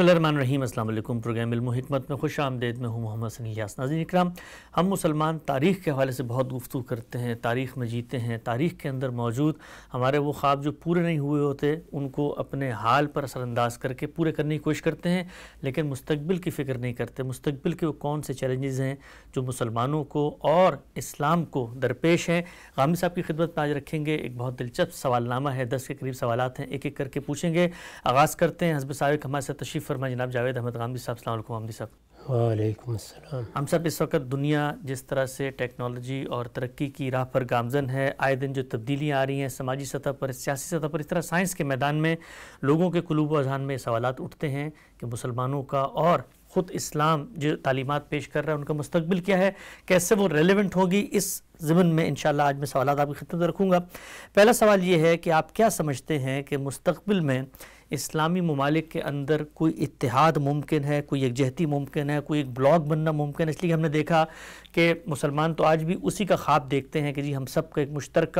बसमीम अल्लाम प्रोग्राम इल्मत में खुश आमदेद में हूँ मोहम्मद सनीस नाजी इक्राम हम मुसलमान तारीख़ के हवाले से बहुत गुफ्तु करते हैं तारीख़ में जीते हैं तारीख़ के अंदर मौजूद हमारे वो ख्वाब जो पूरे नहीं हुए होते उनको अपने हाल पर असरानंदाज करके पूरे करने की कोशिश करते हैं लेकिन मुस्तबिल की फ़िक्र नहीं करते मुस्तबिल के वो कौन से चैलेंज़ हैं जो मुसलमानों को और इस्लाम को दरपेश हैं गामी साहब की खिदमत में आज रखेंगे एक बहुत दिलचस्प सवालनामा है दस के करीब सवाल हैं एक एक करके पूछेंगे आगाज़ करते हैं हजब साहब हमारे साथ तशीफ तशरीफ़ फरमाए जनाब जावेद अहमद गामदी साहब सलामकुम साहब वालेकुम हम सब इस वक्त दुनिया जिस तरह से टेक्नोलॉजी और तरक्की की राह पर गामजन है आए दिन जो तब्दीलियाँ आ रही हैं समाजी सतह पर सियासी सतह पर इस तरह साइंस के मैदान में लोगों के कलूब अजहान में सवाल उठते हैं कि मुसलमानों का और ख़ुद इस्लाम जो तालीमत पेश कर रहा है उनका मुस्तबिल क्या है कैसे वो रेलिवेंट होगी इस ज़मन में इन आज मैं सवाल आपकी खत्म रखूँगा पहला सवाल ये है कि आप क्या समझते हैं कि मुस्तबिल में इस्लामी ममालिक के अंदर कोई इतिहाद मुमकिन है कोई यकजहती मुमकिन है कोई एक ब्लॉक बनना मुमकिन है इसलिए हमने देखा कि मुसलमान तो आज भी उसी का ख्वाब देखते हैं कि जी हम सब का एक मुश्तरक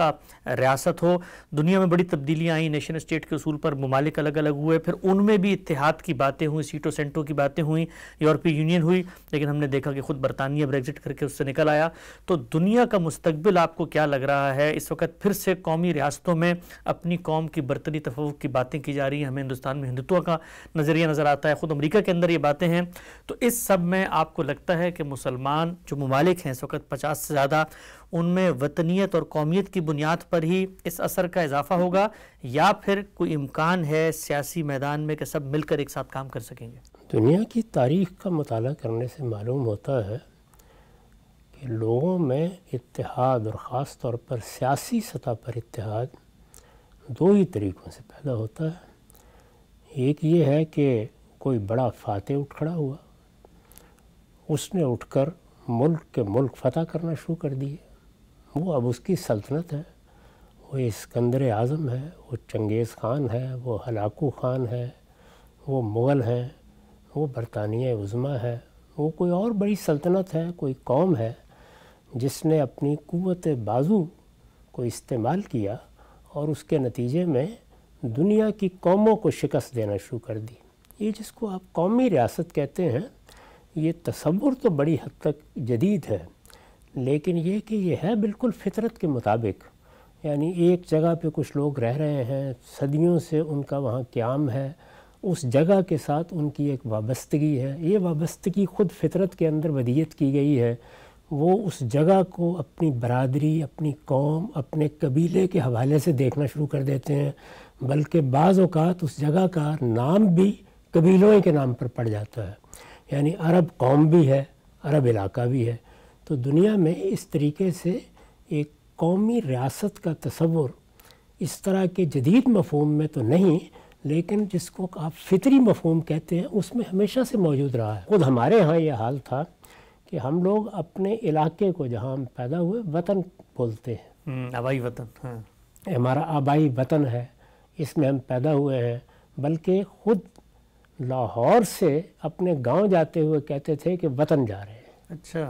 रियासत हो दुनिया में बड़ी तब्दीलियाँ आई नेशन स्टेट के असूल पर ममालिक अलग अलग हुए फिर उनमें भी इतिहाद की बातें हुई सीटों सेंटों की बातें हुई यूरोपीय यूनियन हुई लेकिन हमने देखा कि खुद बरतानिया ब्रेगजिट करके उससे निकल आया तो दुनिया का मुस्तबिल आपको क्या लग रहा है इस वक्त फिर से कौमी रियासतों में अपनी कौम की बरतरी तफव की बातें की जा रही हैं हमें हिंदुस्तान में हिंदुत्व का नज़रिया नज़र आता है ख़ुद अमेरिका के अंदर ये बातें हैं तो इस सब में आपको लगता है कि मुसलमान जो ममालिक हैं इस वक्त पचास से ज़्यादा उनमें वतनीत और कौमियत की बुनियाद पर ही इस असर का इजाफा होगा या फिर कोई इम्कान है सियासी मैदान में कि सब मिलकर एक साथ काम कर सकेंगे दुनिया की तारीख का मताल करने से मालूम होता है कि लोगों में इतिहाद और ख़ास तौर पर सियासी सतह पर इतिहाद दो ही तरीक़ों से पैदा होता है एक ये है कि कोई बड़ा फातह उठ खड़ा हुआ उसने उठकर मुल्क के मुल्क फतह करना शुरू कर दिए वो अब उसकी सल्तनत है वो इसकंदर आज़म है वो चंगेज़ ख़ान है वो हलाकू ख़ान है वो मुग़ल हैं वो बरतानिया उज़मा है वो कोई और बड़ी सल्तनत है कोई कौम है जिसने अपनी क़वत बाजू को इस्तेमाल किया और उसके नतीजे में दुनिया की कौमों को शिकस्त देना शुरू कर दी ये जिसको आप कौमी रियासत कहते हैं ये तस्वुर तो बड़ी हद तक जदीद है लेकिन ये कि यह है बिल्कुल फितरत के मुताबिक यानी एक जगह पे कुछ लोग रह रहे हैं सदियों से उनका वहाँ क्याम है उस जगह के साथ उनकी एक वाबस्तगी है ये वाबस्तगी ख़ुद फितरत के अंदर वदियत की गई है वो उस जगह को अपनी बरदरी अपनी कौम अपने कबीले के हवाले से देखना शुरू कर देते हैं बल्कि बाज़ अवत उस जगह का नाम भी कबीलों के नाम पर पड़ जाता है यानी अरब कौम भी है अरब इलाका भी है तो दुनिया में इस तरीके से एक कौमी रियासत का तस्वुर इस तरह के जदीद मफहम में तो नहीं लेकिन जिसको आप फितरी मफहम कहते हैं उसमें हमेशा से मौजूद रहा है खुद हमारे यहाँ यह हाल था कि हम लोग अपने इलाके को जहाँ हम पैदा हुए वतन बोलते हैं हम्म, आबाई वतन हाँ हमारा आबाई वतन है इसमें हम पैदा हुए हैं बल्कि खुद लाहौर से अपने गांव जाते हुए कहते थे कि वतन जा रहे हैं अच्छा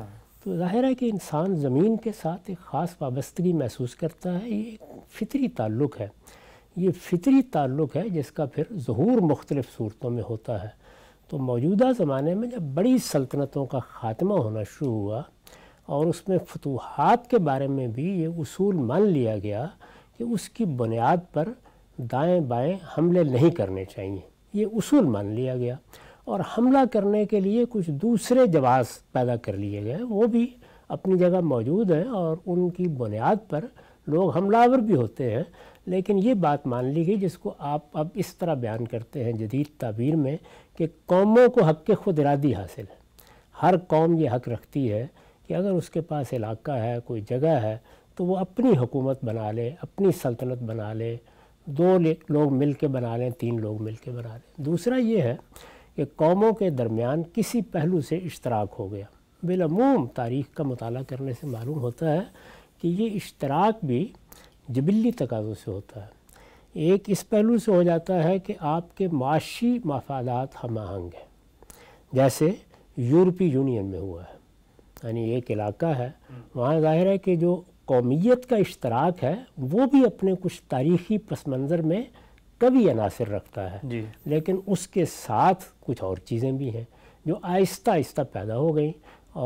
तो जाहिर है कि इंसान ज़मीन के साथ एक ख़ास वाबस्तगी महसूस करता है ये एक फितरी ताल्लुक़ है ये फितरी ताल्लुक़ है जिसका फिर जहूर मुख्तलिफ़ सूरतों में होता है तो मौजूदा ज़माने में जब बड़ी सल्तनतों का ख़ात्मा होना शुरू हुआ और उसमें फतूहत के बारे में भी ये उसूल मान लिया गया कि उसकी बुनियाद पर दाएं बाएं हमले नहीं करने चाहिए ये उसूल मान लिया गया और हमला करने के लिए कुछ दूसरे जवाब पैदा कर लिए गए वो भी अपनी जगह मौजूद हैं और उनकी बुनियाद पर लोग हमलावर भी होते हैं लेकिन ये बात मान ली गई जिसको आप अब इस तरह बयान करते हैं जदीद ताबीर में कि कौमों को हक खुद इरादी हासिल है हर कौम ये हक रखती है कि अगर उसके पास इलाका है कोई जगह है तो वो अपनी हुकूमत बना ले अपनी सल्तनत बना ले दो लोग मिल के बना लें तीन लोग मिल के बना लें दूसरा ये है कि कौमों के दरमियान किसी पहलू से इश्तराक हो गया बिलमूम तारीख़ का मताल करने से मालूम होता है कि ये इश्तराक भी जबिली तकाज़ों से होता है एक इस पहलू से हो जाता है कि आपके माशी मफादात हम आहंग हैं जैसे यूरोपीय यूनियन में हुआ है यानी एक इलाका है वहाँ ज़ाहिर है कि जो कौमीत का इश्तराक है वो भी अपने कुछ तारीखी पस मंज़र में कभी अनासर रखता है लेकिन उसके साथ कुछ और चीज़ें भी हैं जो आहिस्ता आहिस्ता पैदा हो गई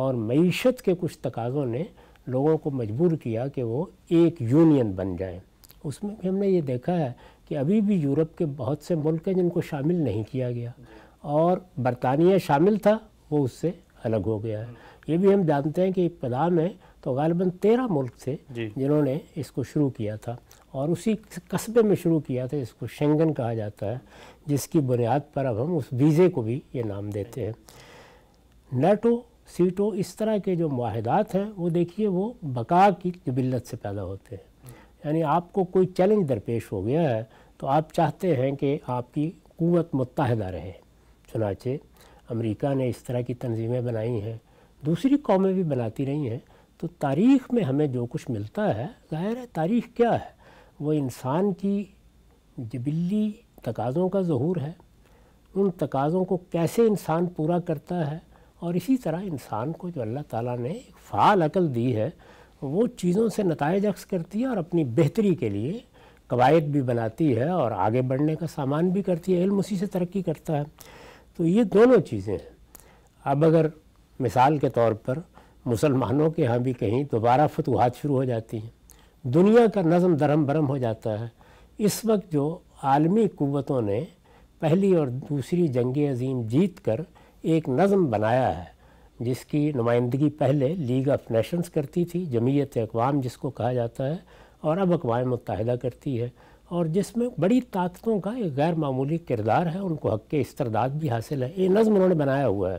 और मीशत के कुछ तकाज़ों ने लोगों को मजबूर किया कि वो एक यूनियन बन जाएँ उसमें भी हमने ये देखा है कि अभी भी यूरोप के बहुत से मुल्क हैं जिनको शामिल नहीं किया गया और बरतानिया शामिल था वो उससे अलग हो गया है ये भी हम जानते हैं कि इब्तदा में तो गालिबा तेरह मुल्क थे जिन्होंने इसको शुरू किया था और उसी कस्बे में शुरू किया था इसको शेंगन कहा जाता है जिसकी बुनियाद पर अब हम उस वीज़े को भी ये नाम देते हैं नेटो सीटो इस तरह के जो माहदात हैं वो देखिए वो बका की जबिलत से पैदा होते हैं यानी आपको कोई चैलेंज दरपेश हो गया है तो आप चाहते हैं कि आपकी क़वत मुतहदा रहे चुनाचे अमेरिका ने इस तरह की तनजीमें बनाई हैं दूसरी कौमें भी बनाती रही हैं तो तारीख़ में हमें जो कुछ मिलता है ज़ाहिर है तारीख़ क्या है वो इंसान की जबिली तकाज़ों का जहूर है उन तकाज़ों को कैसे इंसान पूरा करता है और इसी तरह इंसान को जो अल्लाह ताला ने फ़ाल अकल दी है वो चीज़ों से नतज अक्स करती है और अपनी बेहतरी के लिए कवायद भी बनाती है और आगे बढ़ने का सामान भी करती है इल्म उसी से तरक्की करता है तो ये दोनों चीज़ें हैं अब अगर मिसाल के तौर पर मुसलमानों के यहाँ भी कहीं दोबारा फतवाहत शुरू हो जाती हैं दुनिया का नज़म दरम बरम हो जाता है इस वक्त जो आलमी क़वतों ने पहली और दूसरी जंग अजीम जीत कर एक नज़म बनाया है जिसकी नुमाइंदगी पहले लीग ऑफ नेशंस करती थी जमीयत अकवाम जिसको कहा जाता है और अब अकवा मुतहदा करती है और जिसमें बड़ी ताकतों का एक गैर मामूली किरदार है उनको हक के इस्तरदाद भी हासिल है ये नज़म उन्होंने बनाया हुआ है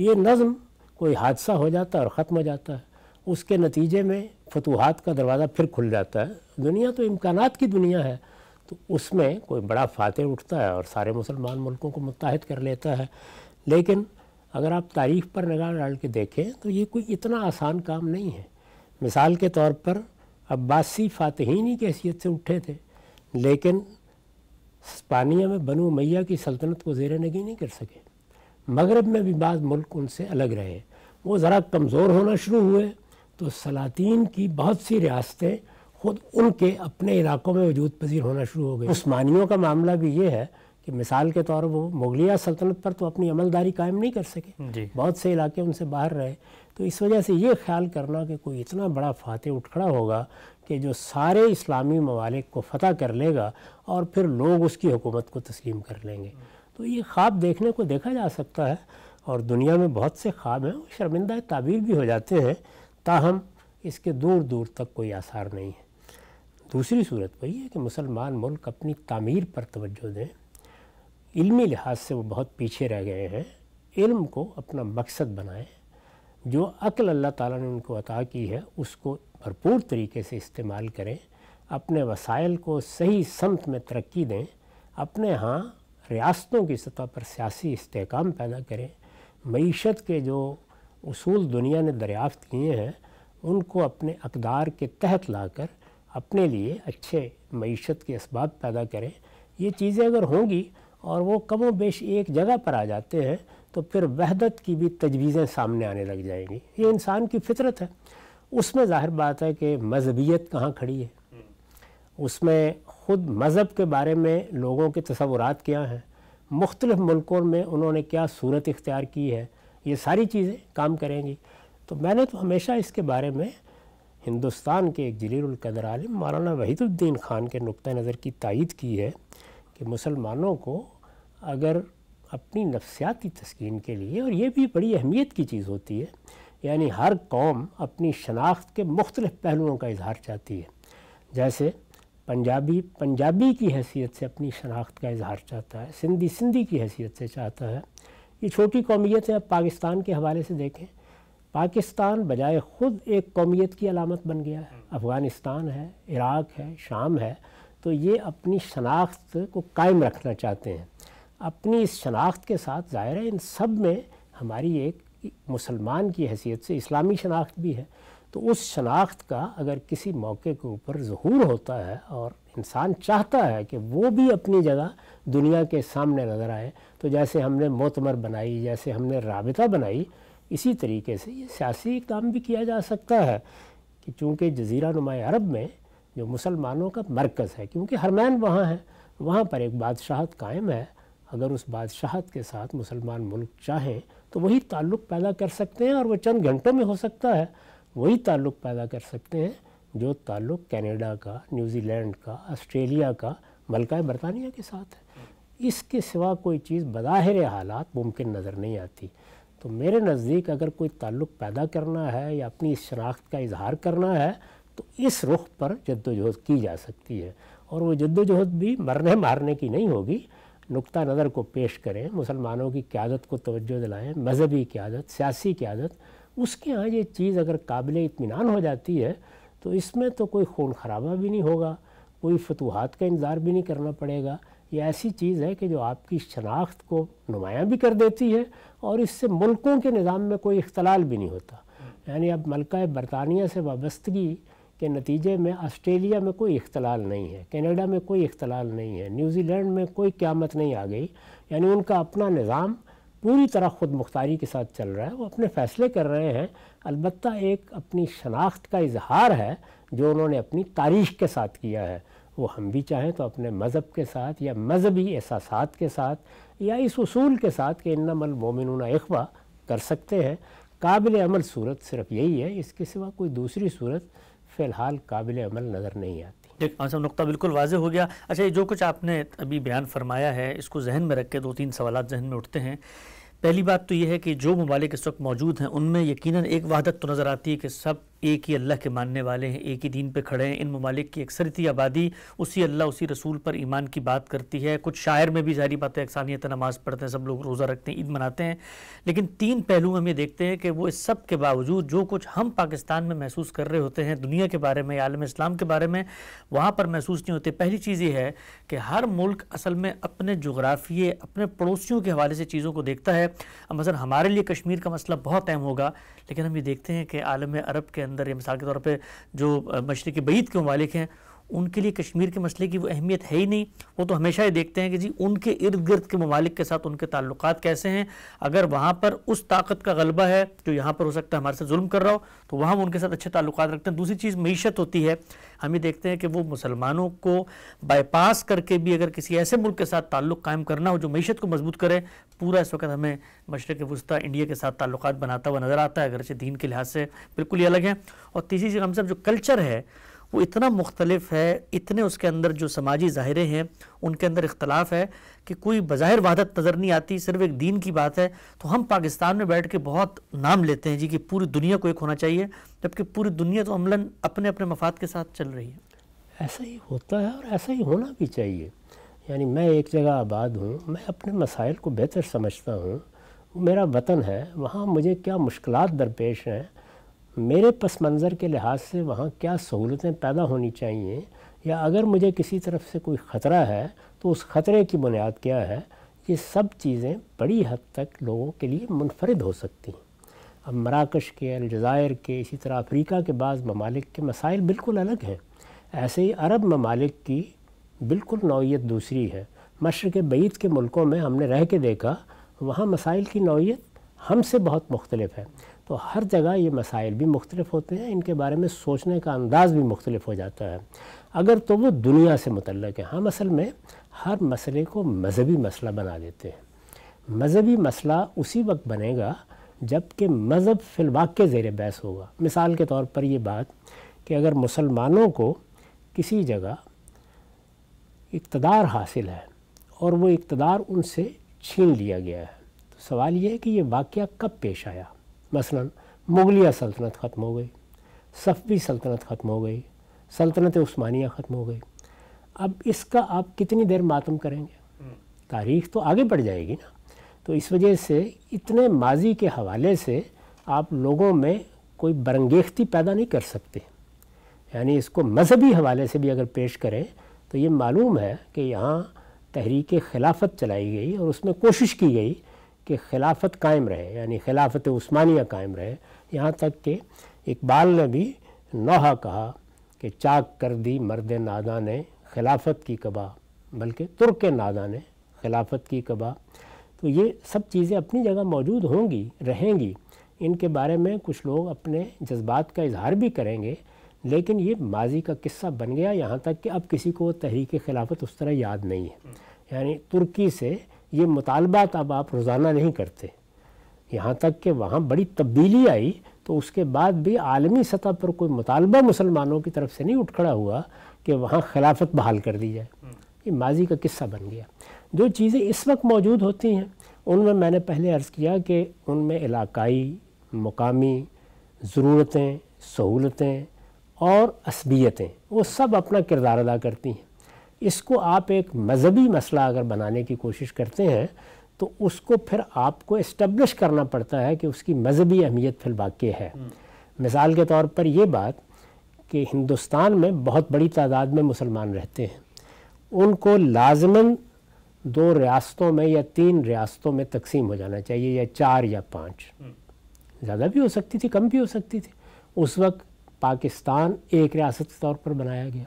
ये नज़म कोई हादसा हो जाता है और ख़त्म हो जाता है उसके नतीजे में फतूहत का दरवाज़ा फिर खुल जाता है दुनिया तो इम्कान की दुनिया है तो उसमें कोई बड़ा फातह उठता है और सारे मुसलमान मुल्कों को मुतहद कर लेता है लेकिन अगर आप तारीफ पर नगाह डाल के देखें तो ये कोई इतना आसान काम नहीं है मिसाल के तौर पर अब्बासी ही की हैसियत से उठे थे लेकिन स्पानिया में बनु मैया की सल्तनत को जेर नगी नहीं कर सके मगरब में भी बाद मुल्क उनसे अलग रहे वो ज़रा कमज़ोर होना शुरू हुए तो सलातीन की बहुत सी रियासतें ख़ुद उनके अपने इलाकों में वजूद पजीर होना शुरू हो गई उस्मानियों का मामला भी ये है कि मिसाल के तौर वो मुगलिया सल्तनत पर तो अपनी अमलदारी कायम नहीं कर सके बहुत से इलाके उनसे बाहर रहे तो इस वजह से ये ख्याल करना कि कोई इतना बड़ा फातह उठ खड़ा होगा कि जो सारे इस्लामी ममालिक को फ़तह कर लेगा और फिर लोग उसकी हुकूमत को तस्लीम कर लेंगे तो ये ख्वाब देखने को देखा जा सकता है और दुनिया में बहुत से ख्वाब हैं शर्मिंदा ताबीर भी हो जाते हैं ताहम इसके दूर दूर तक कोई आसार नहीं है दूसरी सूरत वही है कि मुसलमान मुल्क अपनी तामीर पर तोज्जो दें इल्मी लिहाज से वो बहुत पीछे रह गए हैं इल्म को अपना मकसद बनाएं जो अक्ल अल्लाह ताला ने उनको अता की है उसको भरपूर तरीके से इस्तेमाल करें अपने वसाइल को सही समत में तरक्की दें अपने यहाँ रियासतों की सतह पर सियासी इसकाम पैदा करें मीशत के जो असूल दुनिया ने दरियाफ़त किए हैं उनको अपने अकदार के तहत लाकर अपने लिए अच्छे मीशत के इसबाब पैदा करें ये चीज़ें अगर होंगी और वो कमो बेश एक जगह पर आ जाते हैं तो फिर वहदत की भी तजवीज़ें सामने आने लग जाएंगी ये इंसान की फितरत है उसमें ज़ाहिर बात है कि मजहबियत कहाँ खड़ी है उसमें ख़ुद मज़हब के बारे में लोगों के तस्वुरात क्या हैं मुख्तलिफ़ मुल्कों में उन्होंने क्या सूरत इख्तियार की है ये सारी चीज़ें काम करेंगी तो मैंने तो हमेशा इसके बारे में हिंदुस्तान के एक जलीलकदर आलम मौलाना वहीदुद्दीन ख़ान के नुक़ नज़र की तइद की है कि मुसलमानों को अगर अपनी नफसियाती तस्किन के लिए और ये भी बड़ी अहमियत की चीज़ होती है यानी हर कौम अपनी शनाख्त के मुख्तलिफ़ पहलुओं का इजहार चाहती है जैसे पंजाबी पंजाबी की हैसियत से अपनी शनाख्त का इजहार चाहता है सिंधी सिंधी की हैसियत से चाहता है ये छोटी कौमियत है पाकिस्तान के हवाले से देखें पाकिस्तान बजाय ख़ुद एक कौमीत की अलामत बन गया है अफ़गानिस्तान है इराक़ है शाम है तो ये अपनी शनाख्त को कायम रखना चाहते हैं अपनी इस शनाख्त के साथ ज़ाहिर है इन सब में हमारी एक मुसलमान की हैसियत से इस्लामी शनाख्त भी है तो उस शनाख्त का अगर किसी मौके के ऊपर जहूर होता है और इंसान चाहता है कि वो भी अपनी जगह दुनिया के सामने नज़र आए तो जैसे हमने मोतमर बनाई जैसे हमने रबता बनाई इसी तरीके से ये सियासी काम भी किया जा सकता है कि चूँकि जजीरा नुमा अरब में जो मुसलमानों का मरकज़ है क्योंकि हरमैन वहाँ है वहाँ पर एक बादशाहत कायम है अगर उस बादशाहत के साथ मुसलमान मुल्क चाहें तो वही ताल्लुक़ पैदा कर सकते हैं और वह चंद घंटों में हो सकता है वही ताल्लुक़ पैदा कर सकते हैं जो ताल्लुक़ कनाडा का न्यूजीलैंड का ऑस्ट्रेलिया का मलका बरतानिया के साथ है इसके सिवा कोई चीज़ बज़ाहिर हालात मुमकिन नज़र नहीं आती तो मेरे नज़दीक अगर कोई ताल्लुक़ पैदा करना है या अपनी इस शनाख्त का इजहार करना है तो इस रुख पर जद्दोजहद की जा सकती है और वो जद्दोजहद भी मरने मारने की नहीं होगी नुक़ नज़र को पेश करें मुसलमानों की क्यादत को तोज्जो दिलाएँ मजहबी क्यादत सियासी क्यादत उसके यहाँ ये चीज़ अगर काबिल इतमान हो जाती है तो इसमें तो कोई खून खराबा भी नहीं होगा कोई फतूहत का इंतज़ार भी नहीं करना पड़ेगा ये ऐसी चीज़ है कि जो आपकी शनाख्त को नुमायाँ भी कर देती है और इससे मुल्कों के निज़ाम में कोई इख्तलाल भी नहीं होता यानी अब मलका बरतानिया से वाबस्तगी के नतीजे में ऑस्ट्रेलिया में कोई इख्तलाल नहीं है कनाडा में कोई इख्तलाल नहीं है न्यूजीलैंड में कोई क्यामत नहीं आ गई यानी उनका अपना निज़ाम पूरी तरह ख़ुद मुख्तारी के साथ चल रहा है वो अपने फ़ैसले कर रहे हैं अलबत् एक अपनी शनाख्त का इजहार है जो उन्होंने अपनी तारीख के साथ किया है वो हम भी चाहें तो अपने मज़हब के साथ या मजहबी एहसास के साथ या इस असूल के साथ कि इन्नमल मोमिन अखबा कर सकते हैं काबिल अमल सूरत सिर्फ यही है इसके सिवा कोई दूसरी सूरत फ़िलहाल काबिल अमल नज़र नहीं आती ठीक नुकता बिल्कुल वाज हो गया अच्छा ये जो कुछ आपने अभी बयान फरमाया है इसको जहन में रख के दो तीन सवाल जहन में उठते हैं पहली बात तो ये है कि जो ममालिक इस वक्त मौजूद हैं उनमें यकीनन एक वहादत तो नज़र आती है कि सब एक ही अल्लाह के मानने वाले हैं एक ही दीन पे खड़े हैं इन ममालिक की अक्सरती आबादी उसी अल्लाह उसी रसूल पर ईमान की बात करती है कुछ शायर में भी जारी बातें अक्सानियत नमाज़ पढ़ते हैं सब लोग रोज़ा रखते हैं ईद मनाते हैं लेकिन तीन पहलू हम ये देखते हैं कि वो इस सब के बावजूद जो कुछ हम पाकिस्तान में महसूस कर रहे होते हैं दुनिया के बारे में आलम इस्लाम के बारे में वहाँ पर महसूस नहीं होते पहली चीज़ ये है कि हर मुल्क असल में अपने जोग्राफिए अपने पड़ोसियों के हवाले से चीज़ों को देखता है मसलन हमारे लिए कश्मीर का मसला बहुत अहम होगा लेकिन हम ये देखते हैं कि आलम अरब के अंदर अंदर या मिसाल के तौर पर जो मशरकी बैत के ममालिक हैं उनके लिए कश्मीर के मसले की वो अहमियत है ही नहीं वो तो हमेशा ही देखते हैं कि जी उनके इर्द गिर्द के ममालिक के साथ उनके ताल्लुक कैसे हैं अगर वहाँ पर उस ताकत का गलबा है जो यहाँ पर हो सकता है हमारे साथ जुल्म कर रहा हो तो वहाँ हम उनके साथ अच्छे ताल्लुक रखते हैं दूसरी चीज़ मीशत होती है हम ये देखते हैं कि वो मुसलमानों को बाईपास करके भी अगर किसी ऐसे मुल्क के साथ ताल्लुक कायम करना हो जो मीशत को मजबूत करे पूरा इस वक्त हमें मशरक़ वस्ती इंडिया के साथ ताल्लुक बनाता हुआ नज़र आता है अगरचे दीन के लिहाज से बिल्कुल ही अलग है और तीसरी चीज़ हम सब जो कल्चर है वो इतना मुख्तलिफ है इतने उसके अंदर जो समाजी ज़ाहरे हैं उनके अंदर इख्तलाफ है कि कोई बज़ाहिर वादत नज़र नहीं आती सिर्फ एक दीन की बात है तो हम पाकिस्तान में बैठ के बहुत नाम लेते हैं जी कि पूरी दुनिया को एक होना चाहिए जबकि पूरी दुनिया तो अमला अपने अपने मफाद के साथ चल रही है ऐसा ही होता है और ऐसा ही होना भी चाहिए यानी मैं एक जगह आबाद हूँ मैं अपने मसाइल को बेहतर समझता हूँ मेरा वतन है वहाँ मुझे क्या मुश्किल दरपेश हैं मेरे पस मंज़र के लिहाज से वहाँ क्या सहूलतें पैदा होनी चाहिए या अगर मुझे किसी तरफ से कोई ख़तरा है तो उस ख़तरे की बुनियाद क्या है ये सब चीज़ें बड़ी हद तक लोगों के लिए मुनफरद हो सकती हैं अब मराकश के अलजायर के इसी तरह अफ्रीका के बाद ममालिक के मसाइल बिल्कुल अलग हैं ऐसे ही अरब ममालिक की बिल्कुल नौीयत दूसरी है मशरक़ बैत के मुल्कों में हमने रह के देखा वहाँ मसाइल की नौीयत हमसे बहुत मुख्तलिफ है तो हर जगह ये मसाइल भी मुख्तलिफ होते हैं इनके बारे में सोचने का अंदाज़ भी मुख्तलिफ हो जाता है अगर तो वो दुनिया से मुतलक है हम हाँ, असल में हर मसले को मजहबी मसला बना देते हैं मजहबी मसला उसी वक्त बनेगा जबकि मज़हब फिलवाक़ के ज़ेर बहस होगा मिसाल के तौर पर यह बात कि अगर मुसलमानों को किसी जगह इकतदार हासिल है और वो इकतदार उनसे छीन लिया गया है तो सवाल ये है कि ये वाक़ कब पेश आया मसला मुगलिया सल्तनत ख़त्म हो गई सफ़ी सल्तनत ख़त्म हो गई सल्तनत उस्मानिया ख़त्म हो गई अब इसका आप कितनी देर मातम करेंगे हम्म। तारीख तो आगे बढ़ जाएगी ना तो इस वजह से इतने माजी के हवाले से आप लोगों में कोई बरंगेख्ती पैदा नहीं कर सकते यानी इसको मजहबी हवाले से भी अगर पेश करें तो ये मालूम है कि यहाँ तहरीक खिलाफत चलाई गई और उसमें कोशिश की गई कि खिलाफत कायम रहे यानी खिलाफत उस्मानिया कायम रहे यहाँ तक कि इकबाल ने भी नौहा कहा कि चाक कर दी मर्द नादा ने खिलाफत की कबा बल्कि तुर्क नादा ने खिलाफत की कबा तो ये सब चीज़ें अपनी जगह मौजूद होंगी रहेंगी इनके बारे में कुछ लोग अपने जज्बात का इजहार भी करेंगे लेकिन ये माजी का किस्सा बन गया यहाँ तक कि अब किसी को तहरीक खिलाफत उस तरह याद नहीं है यानी तुर्की से ये मुतालबात अब आप रोज़ाना नहीं करते यहाँ तक कि वहाँ बड़ी तब्दीली आई तो उसके बाद भी आलमी सतह पर कोई मुतालबा मुसलमानों की तरफ से नहीं उठ खड़ा हुआ कि वहाँ खिलाफत बहाल कर दी जाए हम्म। ये माजी का किस्सा बन गया जो चीज़ें इस वक्त मौजूद होती हैं उनमें मैंने पहले अर्ज़ किया कि उनमें इलाकाई मकामी ज़रूरतें सहूलतें और असबियतें वो सब अपना किरदार अदा करती हैं इसको आप एक मजहबी मसला अगर बनाने की कोशिश करते हैं तो उसको फिर आपको इस्टबलिश करना पड़ता है कि उसकी मजहबी अहमियत फिर वाक़ है हम्म। मिसाल के तौर पर यह बात कि हिंदुस्तान में बहुत बड़ी तादाद में मुसलमान रहते हैं उनको लाजमन दो रियासतों में या तीन रियासतों में तकसीम हो जाना चाहिए या चार या पाँच हम्म। ज़्यादा भी हो सकती थी कम भी हो सकती थी उस वक्त पाकिस्तान एक रियासत के तौर पर बनाया गया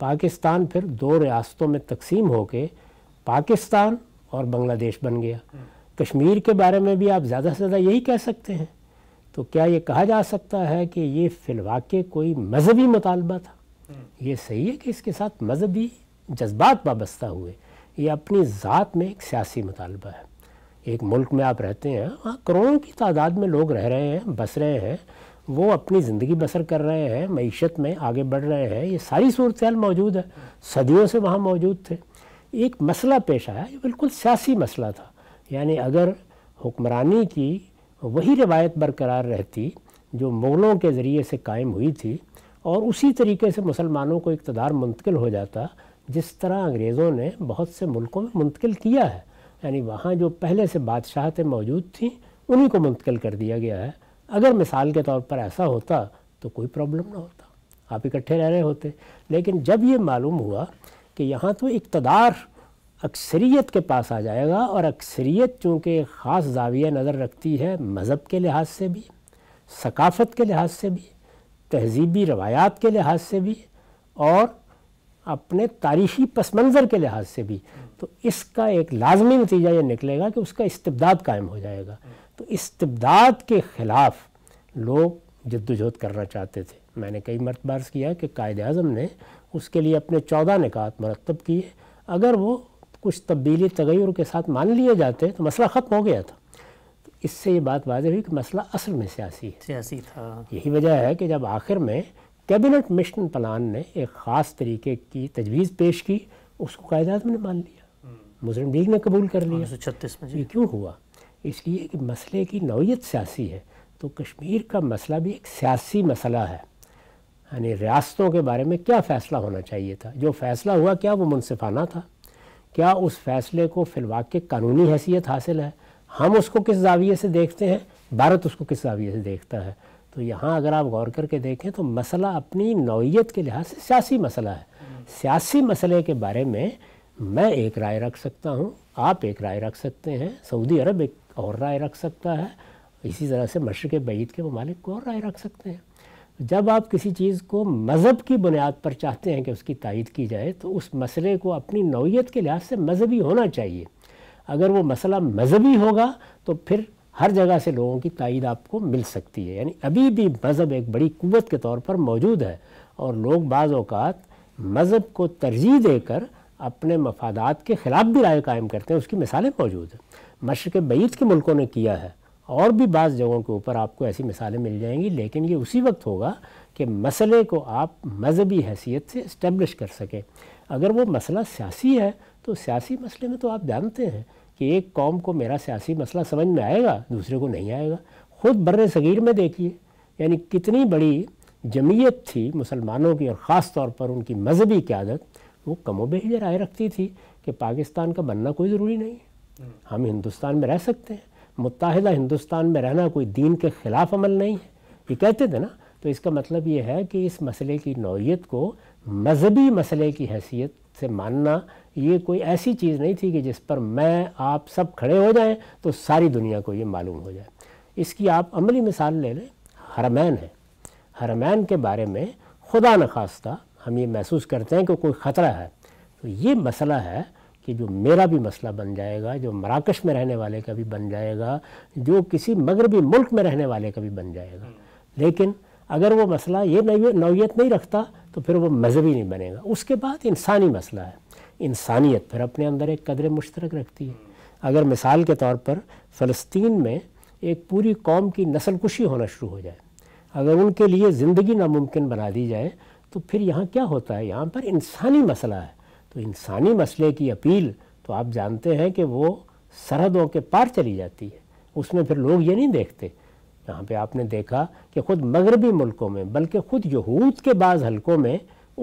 पाकिस्तान फिर दो रियासतों में तकसीम होके पाकिस्तान और बांग्लादेश बन गया हम्म। कश्मीर के बारे में भी आप ज़्यादा से ज़्यादा यही कह सकते हैं तो क्या ये कहा जा सकता है कि ये फिलवाक़ कोई मजहबी मुतालबा था हम्म। ये सही है कि इसके साथ मजहबी जज्बात वाबस्ता हुए ये अपनी ज़ात में एक सियासी मुतालबा है एक मुल्क में आप रहते हैं वहाँ करोड़ों की तादाद में लोग रह रहे हैं बस रहे हैं वो अपनी ज़िंदगी बसर कर रहे हैं मीशत में आगे बढ़ रहे हैं ये सारी सूरत मौजूद है सदियों से वहाँ मौजूद थे एक मसला पेश आया ये बिल्कुल सियासी मसला था यानी अगर हुक्मरानी की वही रवायत बरकरार रहती जो मुग़लों के ज़रिए से कायम हुई थी और उसी तरीके से मुसलमानों को इकतदार मुंतकिल हो जाता जिस तरह अंग्रेज़ों ने बहुत से मुल्कों में मुंतकिल किया है यानी वहाँ जो पहले से बादशाहतें मौजूद थीं उन्हीं को मुंतकिल कर दिया गया है अगर मिसाल के तौर पर ऐसा होता तो कोई प्रॉब्लम ना होता आप इकट्ठे रह रहे होते लेकिन जब ये मालूम हुआ कि यहाँ तो इकतदार अक्सरियत के पास आ जाएगा और अक्सरियत चूँकि ख़ास जाविया नज़र रखती है मज़हब के लिहाज से भी सकाफ़त के लिहाज से भी तहजीबी रवायात के लिहाज से भी और अपने तारीखी पस मंज़र के लिहाज से भी तो इसका एक लाजमी नतीजा ये निकलेगा कि उसका इस्तबदाद कायम हो जाएगा तो इस्तबदाद के ख़िलाफ़ लोग जद्दोजहद करना चाहते थे मैंने कई मरतबार किया कि कायद अजम ने उसके लिए अपने चौदह निकात मरतब किए अगर वो कुछ तब्दीली तगैर के साथ मान लिए जाते तो मसला ख़त्म हो गया था तो इससे ये बात वाजह हुई कि मसला असल में सियासी है सियासी था यही वजह है कि जब आखिर में कैबिनेट मिशन प्लान ने एक ख़ास तरीके की तजवीज़ पेश की उसको अजम में मान लिया हम्म। मुस्लिम लीग ने कबूल कर लिया छत्तीस में ये क्यों हुआ इसलिए कि मसले की नौीयत सियासी है तो कश्मीर का मसला भी एक सियासी मसला है यानी रियासतों के बारे में क्या फ़ैसला होना चाहिए था जो फ़ैसला हुआ क्या वो मुनफाना था क्या उस फैसले को फिलवा के कानूनी हैसियत हासिल है हम उसको किस जाविये से देखते हैं भारत उसको किस जाविये से देखता है तो यहाँ अगर आप गौर करके देखें तो मसला अपनी नौीयत के लिहाज से सियासी मसला है सियासी मसले के बारे में मैं एक राय रख सकता हूँ आप एक राय रख सकते हैं सऊदी अरब एक और राय रख सकता है इसी तरह से मशरक़ बैद के ममालिक और राय रख सकते हैं जब आप किसी चीज़ को मज़हब की बुनियाद पर चाहते हैं कि उसकी तायद की जाए तो उस मसले को अपनी नौीयत के लिहाज से मजहबी होना चाहिए अगर वो मसला मजहबी होगा तो फिर हर जगह से लोगों की तइद आपको मिल सकती है यानी अभी भी मज़हब एक बड़ी कुत के तौर पर मौजूद है और लोग बाज़ मज़हब को तरजीह देकर अपने मफादात के ख़िलाफ़ भी राय कायम करते हैं उसकी मिसालें मौजूद हैं मशरक़ बैत के मुल्कों ने किया है और भी बाज़ जगहों के ऊपर आपको ऐसी मिसालें मिल जाएंगी लेकिन ये उसी वक्त होगा कि मसले को आप मजहबी हैसियत से इस्टबलिश कर सकें अगर वो मसला सियासी है तो सियासी मसले में तो आप जानते हैं कि एक कौम को मेरा सियासी मसला समझ में आएगा दूसरे को नहीं आएगा खुद बर सगीर में देखिए यानी कितनी बड़ी जमीयत थी मुसलमानों की और ख़ास तौर पर उनकी मजहबी क्यादत वो कमो बेहज राय रखती थी कि पाकिस्तान का बनना कोई ज़रूरी नहीं है हम्म। हम हिंदुस्तान में रह सकते हैं मुतहदा हिंदुस्तान में रहना कोई दीन के ख़िलाफ़ अमल नहीं है ये कहते थे ना तो इसका मतलब ये है कि इस मसले की नौीयत को मजहबी मसले की हैसियत से मानना ये कोई ऐसी चीज़ नहीं थी कि जिस पर मैं आप सब खड़े हो जाएं तो सारी दुनिया को ये मालूम हो जाए इसकी आप अमली मिसाल ले लें हरमैन है हरमैन के बारे में खुदा न खास्ता हम ये महसूस करते हैं कि कोई ख़तरा है तो ये मसला है कि जो मेरा भी मसला बन जाएगा जो मराकश में रहने वाले का भी बन जाएगा जो किसी मगरबी मुल्क में रहने वाले का भी बन जाएगा लेकिन अगर वो मसला ये नौीयत नहीं रखता तो फिर वो मजहबी नहीं बनेगा उसके बाद इंसानी मसला है इंसानियत फिर अपने अंदर एक कदर मुश्तरक रखती है अगर मिसाल के तौर पर फ़लस्तीन में एक पूरी कौम की नसल कुशी होना शुरू हो जाए अगर उनके लिए ज़िंदगी नामुमकिन बना दी जाए तो फिर यहाँ क्या होता है यहाँ पर इंसानी मसला है तो इंसानी मसले की अपील तो आप जानते हैं कि वो सरहदों के पार चली जाती है उसमें फिर लोग ये नहीं देखते यहाँ पे आपने देखा कि ख़ुद मगरबी मुल्कों में बल्कि ख़ुद यहूद के बाद हलकों में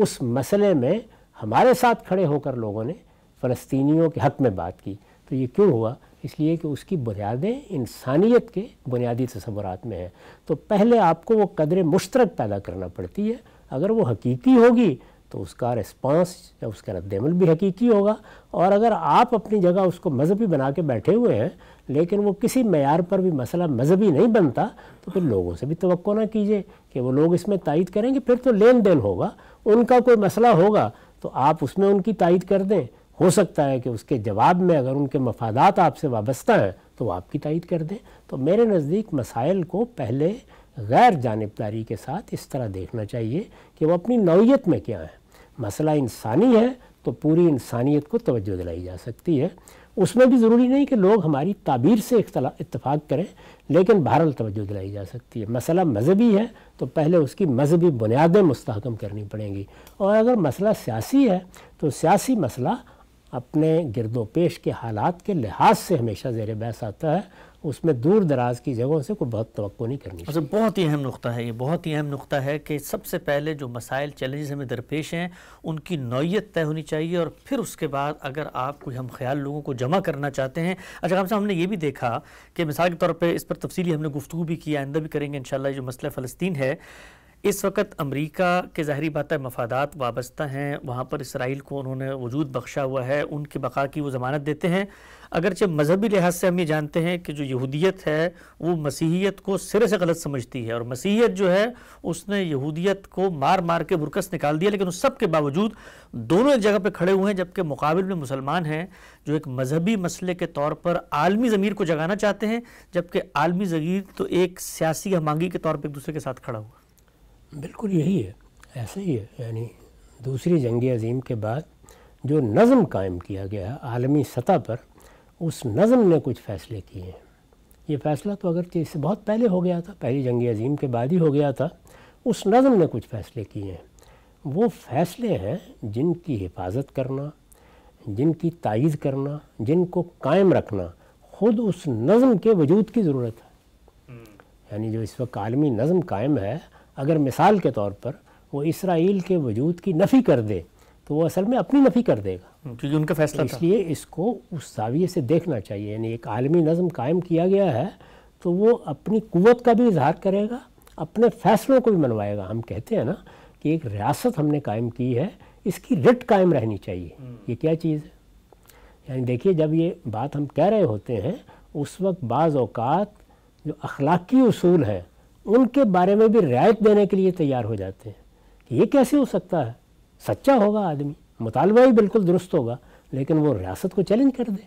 उस मसले में हमारे साथ खड़े होकर लोगों ने फ़लस्तीनियों के हक़ में बात की तो ये क्यों हुआ इसलिए कि उसकी बुनियादें इंसानियत के बुनियादी तस्वरत में हैं तो पहले आपको वो कदर मुश्तरक पैदा करना पड़ती है अगर वो हकीकी होगी तो उसका रिस्पांस या उसका रद्दमल भी हकीकी होगा और अगर आप अपनी जगह उसको मजहबी बना के बैठे हुए हैं लेकिन वो किसी मैार पर भी मसला मजहबी नहीं बनता तो फिर लोगों से भी तो ना कीजिए कि वो लोग इसमें तायद करेंगे फिर तो लेन देन होगा उनका कोई मसला होगा तो आप उसमें उनकी तायद कर दें हो सकता है कि उसके जवाब में अगर उनके मफादात आपसे वाबस्ता हैं तो वो आपकी तायद कर दें तो मेरे नज़दीक मसाइल को पहले गैर जानबदारी के साथ इस तरह देखना चाहिए कि वो अपनी नौीयत में क्या है मसला इंसानी है तो पूरी इंसानियत को तोज्जो दिलाई जा सकती है उसमें भी ज़रूरी नहीं कि लोग हमारी ताबीर से इतफाक़ करें लेकिन बहरल तोज्जो दिलाई जा सकती है मसला मजहबी है तो पहले उसकी मजहबी बुनियादें मुस्तकम करनी पड़ेंगी और अगर मसला सियासी है तो सियासी मसला अपने गिरदोपेश के हालात के लिहाज से हमेशा जेर बहस आता है उसमें दूर दराज की जगहों से कोई बहुत तो नहीं करनी अच्छा बहुत ही अहम नुकता है ये बहुत ही अहम नुकता है कि सबसे पहले जो मसाइल चैलेंजेस हमें दरपेश हैं उनकी नौीयत तय होनी चाहिए और फिर उसके बाद अगर आप कोई हम ख्याल लोगों को जमा करना चाहते हैं अच्छा हम साहब हमने ये भी देखा कि मिसाल के तौर पर इस पर तफसली हमने गुफ्तु भी किया आइंदा भी करेंगे इन जो मसला फ़लस्तीन है इस वक्त अमेरिका के ज़ाहरी बात है मफादात वाबस्ता हैं वहाँ पर इसराइल को उन्होंने वजूद बख्शा हुआ है उनके बका की वो ज़मानत देते हैं अगरचे मजहबी लिहाज से हम ये जानते हैं कि जो यहूदियत है वो मसीहियत को सिरे से गलत समझती है और मसीहियत जो है उसने यहूदियत को मार मार के बुरकस निकाल दिया लेकिन उस सब के बावजूद दोनों एक जगह पर खड़े हुए हैं जबकि मुकाबल में मुसलमान हैं जो एक मजहबी मसले के तौर पर आलमी ज़मीर को जगाना चाहते हैं जबकि आलमी जगीर तो एक सियासी हमांगी के तौर पर एक दूसरे के साथ खड़ा हुआ बिल्कुल यही है ऐसा ही है यानी दूसरी जंग अजीम के बाद जो नज़म कायम किया गया है आलमी सतह पर उस नज़म ने कुछ फ़ैसले किए हैं ये फ़ैसला तो अगर इससे बहुत पहले हो गया था पहली जंग अजीम के बाद ही हो गया था उस नज़म ने कुछ फ़ैसले किए हैं वो फ़ैसले हैं जिनकी हिफाजत करना जिनकी तइज़ करना जिनको कायम रखना ख़ुद उस नज़म के वजूद की ज़रूरत है हम्म। यानी जो इस वक्त आलमी नज़म कायम है अगर मिसाल के तौर पर वो इसराइल के वजूद की नफ़ी कर दे तो वो असल में अपनी नफ़ी कर देगा क्योंकि उनका फैसला इसलिए इसको उस जाविये से देखना चाहिए यानी एक आलमी नज़म कायम किया गया है तो वो अपनी कुत का भी इजहार करेगा अपने फैसलों को भी मनवाएगा हम कहते हैं ना कि एक रियासत हमने कायम की है इसकी रिट कायम रहनी चाहिए ये क्या चीज़ है यानी देखिए जब ये बात हम कह रहे होते हैं उस वक्त बाज़ अवकात जो अखलाकी असूल हैं उनके बारे में भी रियायत देने के लिए तैयार हो जाते हैं कि ये कैसे हो सकता है सच्चा होगा आदमी मुतालबा ही बिल्कुल दुरुस्त होगा लेकिन वो रियासत को चैलेंज कर दे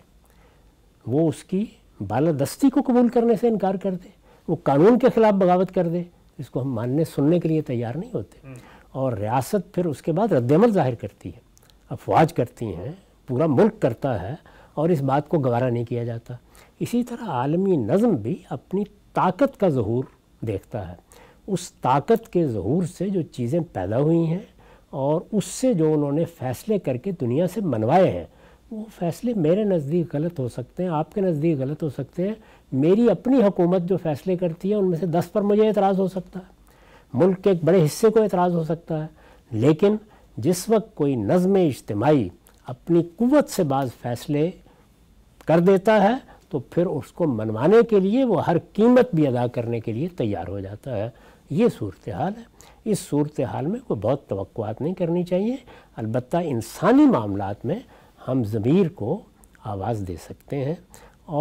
वो उसकी बालादस्ती को कबूल करने से इनकार कर दे वो कानून के ख़िलाफ़ बगावत कर दे इसको हम मानने सुनने के लिए तैयार नहीं होते हम्म। और रियासत फिर उसके बाद रद्दमल जाहिर करती है अफवाज करती हैं पूरा मुल्क करता है और इस बात को गवारा नहीं किया जाता इसी तरह आलमी नज़म भी अपनी ताकत का जहूर देखता है उस ताकत के ज़हूर से जो चीज़ें पैदा हुई हैं और उससे जो उन्होंने फ़ैसले करके दुनिया से मनवाए हैं वो फ़ैसले मेरे नज़दीक गलत हो सकते हैं आपके नज़दीक गलत हो सकते हैं मेरी अपनी हुकूमत जो फ़ैसले करती है उनमें से दस पर मुझे एतराज़ हो सकता है मुल्क के एक बड़े हिस्से को एतराज़ हो सकता है लेकिन जिस वक्त कोई नज़म इज्तमाही अपनी कुत से बाज़ फ़ैसले कर देता है तो फिर उसको मनवाने के लिए वो हर कीमत भी अदा करने के लिए तैयार हो जाता है ये सूरत हाल है इस सूरत हाल में कोई बहुत तो नहीं करनी चाहिए अलबत् इंसानी मामला में हम ज़मीर को आवाज़ दे सकते हैं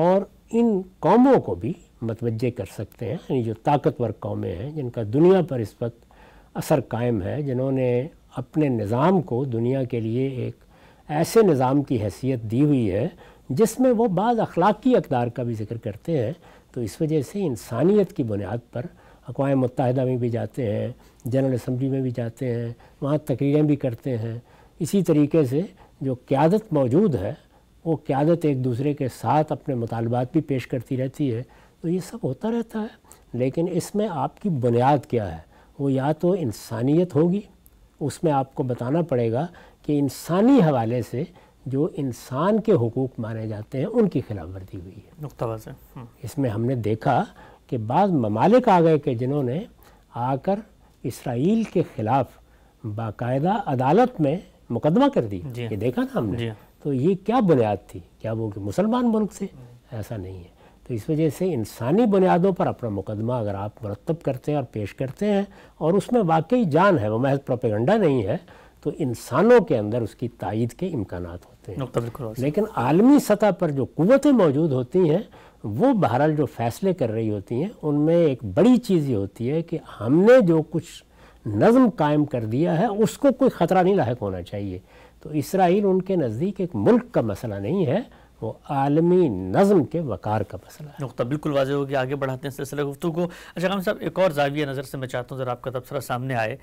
और इन कौमों को भी मतवज कर सकते हैं यानी जो ताकतवर कौमें हैं जिनका दुनिया पर इस वक्त असर कायम है जिन्होंने अपने निज़ाम को दुनिया के लिए एक ऐसे निज़ाम की हैसियत दी हुई है जिसमें वो बाद अखलाकी अकदार का भी जिक्र करते हैं तो इस वजह से इंसानियत की बुनियाद पर अकवा मुतहदा में भी जाते हैं जनरल असम्बली में भी जाते हैं वहाँ तकरीरें भी करते हैं इसी तरीके से जो क्यादत मौजूद है वो क्यादत एक दूसरे के साथ अपने मुतालबात भी पेश करती रहती है तो ये सब होता रहता है लेकिन इसमें आपकी बुनियाद क्या है वो या तो इंसानियत होगी उसमें आपको बताना पड़ेगा कि इंसानी हवाले से जो इंसान के हकूक़ माने जाते हैं उनकी खिलाफ वर्जी हुई है नुकताबाज हम्म। इसमें हमने देखा कि बाद ममालिक आ गए कि जिन्होंने आकर इसराइल के ख़िलाफ़ बाकायदा अदालत में मुकदमा कर दी ये देखा ना हमने तो ये क्या बुनियाद थी क्या वो कि मुसलमान मुल्क से ऐसा नहीं है तो इस वजह से इंसानी बुनियादों पर अपना मुकदमा अगर आप मरतब करते हैं और पेश करते हैं और उसमें वाकई जान है वो महज प्रोपेगंडा नहीं है तो इंसानों के अंदर उसकी तायद के इम्कान होते हैं लेकिन आलमी सतह पर जो कुतें मौजूद होती हैं वो बहरहाल जो फैसले कर रही होती हैं उनमें एक बड़ी चीज़ ये होती है कि हमने जो कुछ नज़म कायम कर दिया है उसको कोई ख़तरा नहीं लाक होना चाहिए तो इसराइल उनके नज़दीक एक मुल्क का मसला नहीं है वो आलमी नज़म के वक़ार का मसला है नुकता बिल्कुल वाजह हो गया आगे बढ़ाते हैं सिलसिले गुफ्तु को अच्छा हम साहब एक और जाविया नज़र से मैं चाहता हूँ ज़रा आपका तबसरा सामने आए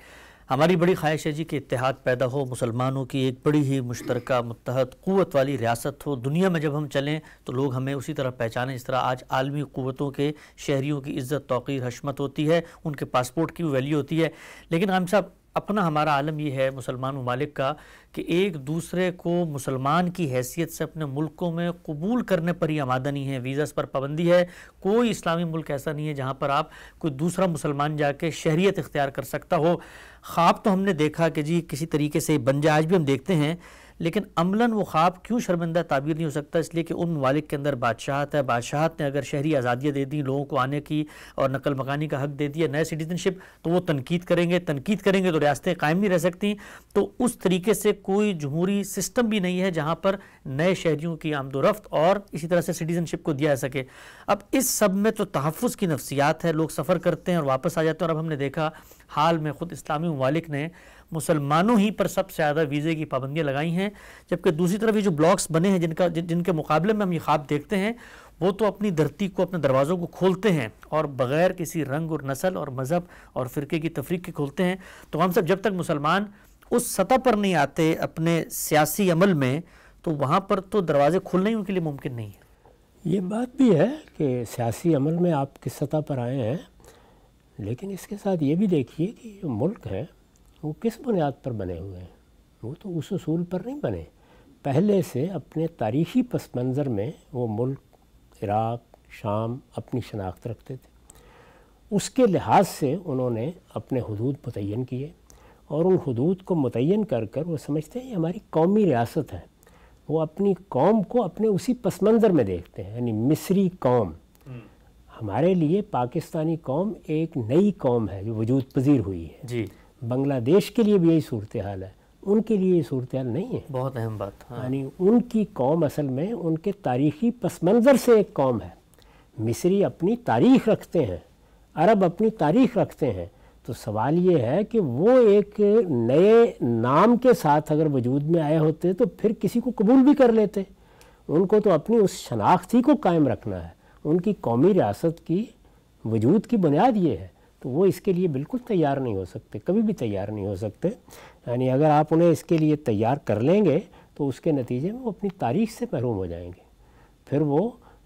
हमारी बड़ी ख्वाहिश है जी कि इतिहाद पैदा हो मुसलमानों की एक बड़ी ही मुश्तरक मतहद क़वत वाली रियासत हो दुनिया में जब हम चलें तो लोग हमें उसी तरह पहचानें जिस तरह आज आलमी क़वतों के शहरीों की इज़्ज़त तोक़ीर हशमत होती है उनके पासपोर्ट की वैल्यू होती है लेकिन हम साहब अपना हमारा आलम यह है मुसलमान ममालिक का कि एक दूसरे को मुसलमान की हैसियत से अपने मुल्कों में कबूल करने पर ही आमादा नहीं है वीज़ा पर पाबंदी है कोई इस्लामी मुल्क ऐसा नहीं है जहाँ पर आप कोई दूसरा मुसलमान जाके शहरीत इख्तियार कर सकता हो ख्वाब तो हमने देखा कि जी किसी तरीके से बन जाए आज भी हम देखते हैं लेकिन अमलन वो ख्वाब क्यों शर्मिंदा ताबीर नहीं हो सकता इसलिए कि उन मालिक के अंदर बादशाहत है बादशाहत ने अगर शहरी आज़ादियाँ दे दी लोगों को आने की और नकल मकानी का हक दे दिया नए सिटीजनशिप तो वो तनकीद करेंगे तनकीद करेंगे तो रियासतें कायम नहीं रह सकती तो उस तरीके से कोई जमहूरी सिस्टम भी नहीं है जहाँ पर नए शहरीों की आमदोरफ्त और इसी तरह से सिटीजनशिप को दिया जा सके अब इस सब में तो तहफ़ की नफसियात है लोग सफ़र करते हैं और वापस आ जाते हैं और अब हमने देखा हाल में ख़ुद इस्लामी ममालिक ने मुसलमानों ही पर सबसे ज़्यादा वीज़े की पाबंदियाँ लगाई हैं जबकि दूसरी तरफ ये जो ब्लॉक्स बने हैं जिनका जिन, जिनके मुकाबले में हम ये ख्वाब देखते हैं वो तो अपनी धरती को अपने दरवाज़ों को खोलते हैं और बग़ैर किसी रंग और नस्ल और मज़हब और फ़िरके की तफरीक के खोलते हैं तो हम सब जब तक मुसलमान उस सतह पर नहीं आते अपने सियासी अमल में तो वहाँ पर तो दरवाज़े खोलने ही उनके लिए मुमकिन नहीं है ये बात भी है कि सियासी अमल में आप किस सतह पर आए हैं लेकिन इसके साथ ये भी देखिए कि जो मुल्क है वो किस बुनियाद पर बने हुए हैं वो तो उस असूल पर नहीं बने पहले से अपने तारीखी पस मंज़र में वो मुल्क इराक़ शाम अपनी शनाख्त रखते थे उसके लिहाज से उन्होंने अपने हदूद मुतन किए और उन हदूद को मुतन कर कर वो समझते हैं ये हमारी कौमी रियासत है वो अपनी कौम को अपने उसी पस मंज़र में देखते हैं यानी मिस्री कौम हम्म। हमारे लिए पाकिस्तानी कौम एक नई कौम है जो वजूद पजीर हुई है जी बांग्लादेश के लिए भी यही सूरत हाल है उनके लिए ये सूरत हाल नहीं है बहुत अहम बात हाँ। यानी हाँ। उनकी कौम असल में उनके तारीखी पस मंज़र से एक कौम है मिस्री अपनी तारीख रखते हैं अरब अपनी तारीख रखते हैं तो सवाल ये है कि वो एक नए नाम के साथ अगर वजूद में आए होते तो फिर किसी को कबूल भी कर लेते उनको तो अपनी उस शनाख्ती को कायम रखना है उनकी कौमी रियासत की वजूद की बुनियाद ये है तो वो इसके लिए बिल्कुल तैयार नहीं हो सकते कभी भी तैयार नहीं हो सकते यानी अगर आप उन्हें इसके लिए तैयार कर लेंगे तो उसके नतीजे में वो अपनी तारीख से महरूम हो जाएंगे फिर वो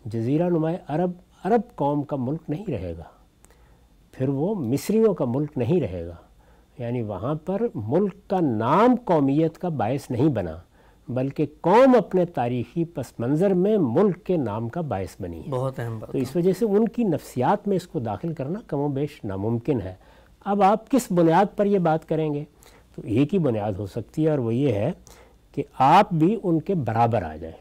जजीरा नुमा अरब अरब कौम का मुल्क नहीं रहेगा फिर वो मिस्रियों का मुल्क नहीं रहेगा यानी वहाँ पर मुल्क का नाम कौमियत का बायस नहीं बना बल्कि कौम अपने तारीखी पस मंज़र में मुल्क के नाम का बायस बनी है बहुत अहम बात तो इस वजह से उनकी नफ्सियात में इसको दाखिल करना कमो बेश नामुमकिन है अब आप किस बुनियाद पर यह बात करेंगे तो एक ही बुनियाद हो सकती है और वो ये है कि आप भी उनके बराबर आ जाए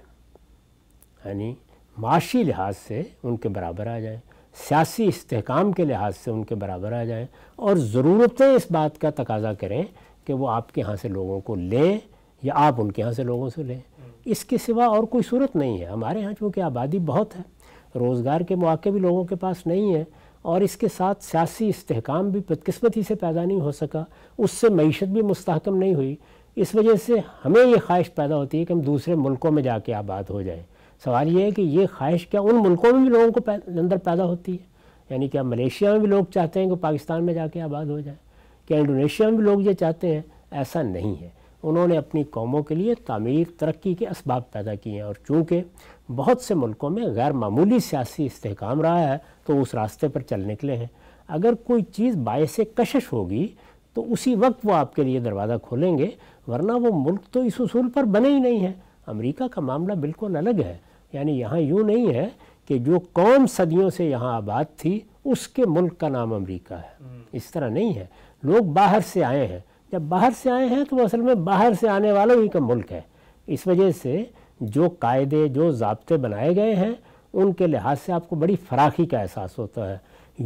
यानी माशी लिहाज से उनके बराबर आ जाए सियासी इस्तेकाम के लिहाज से उनके बराबर आ जाए और ज़रूरतें इस बात का तकाजा करें कि वो आपके यहाँ से लोगों को लें या आप उनके यहाँ से लोगों से लें इसके सिवा और कोई सूरत नहीं है हमारे यहाँ चूँकि आबादी बहुत है रोज़गार के मौके भी लोगों के पास नहीं है और इसके साथ सियासी इसकाम भी बदकस्मती से पैदा नहीं हो सका उससे मीशत भी मुस्तकम नहीं हुई इस वजह से हमें ये ख्वाहिश पैदा होती है कि हम दूसरे मुल्कों में जाके आबाद हो जाएँ सवाल ये है कि ये ख्वाहिश क्या उन मुल्कों में भी लोगों को अंदर पैदा होती है यानी क्या मलेशिया में भी लोग चाहते हैं कि पाकिस्तान में जाके आबाद हो जाए क्या इंडोनेशिया में भी लोग ये चाहते हैं ऐसा नहीं है उन्होंने अपनी कौमों के लिए तमीर तरक्की के इसबाब पैदा किए हैं और चूँकि बहुत से मुल्कों में गैर मामूली सियासी इसकाम रहा है तो उस रास्ते पर चल निकले हैं अगर कोई चीज़ बायस कशिश होगी तो उसी वक्त वो आपके लिए दरवाज़ा खोलेंगे वरना वो मुल्क तो इस असूल पर बने ही नहीं हैं अमरीका का मामला बिल्कुल अलग है यानी यहाँ यूँ नहीं है कि जो कौम सदियों से यहाँ आबाद थी उसके मुल्क का नाम अमरीका है हम्म। इस तरह नहीं है लोग बाहर से आए हैं जब बाहर से आए हैं तो वो असल में बाहर से आने वाला ही का मुल्क है इस वजह से जो कायदे जो जबते बनाए गए हैं उनके लिहाज से आपको बड़ी फराखी का एहसास होता है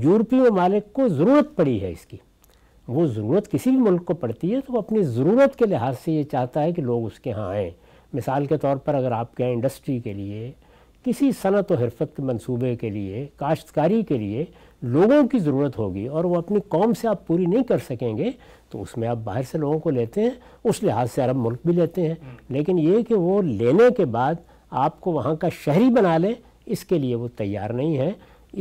यूरोपीय ममालिक को ज़रूरत पड़ी है इसकी वो ज़रूरत किसी भी मुल्क को पड़ती है तो वो अपनी ज़रूरत के लिहाज से ये चाहता है कि लोग उसके यहाँ आएँ मिसाल के तौर पर अगर आप कहें इंडस्ट्री के लिए किसी सनत व हरफत के मनसूबे के लिए काश्तकारी के लिए लोगों की ज़रूरत होगी और वो अपनी कौम से आप पूरी नहीं कर सकेंगे तो उसमें आप बाहर से लोगों को लेते हैं उस लिहाज से अरब मुल्क भी लेते हैं हम्म। लेकिन ये कि वो लेने के बाद आपको वहाँ का शहरी बना लें इसके लिए वो तैयार नहीं है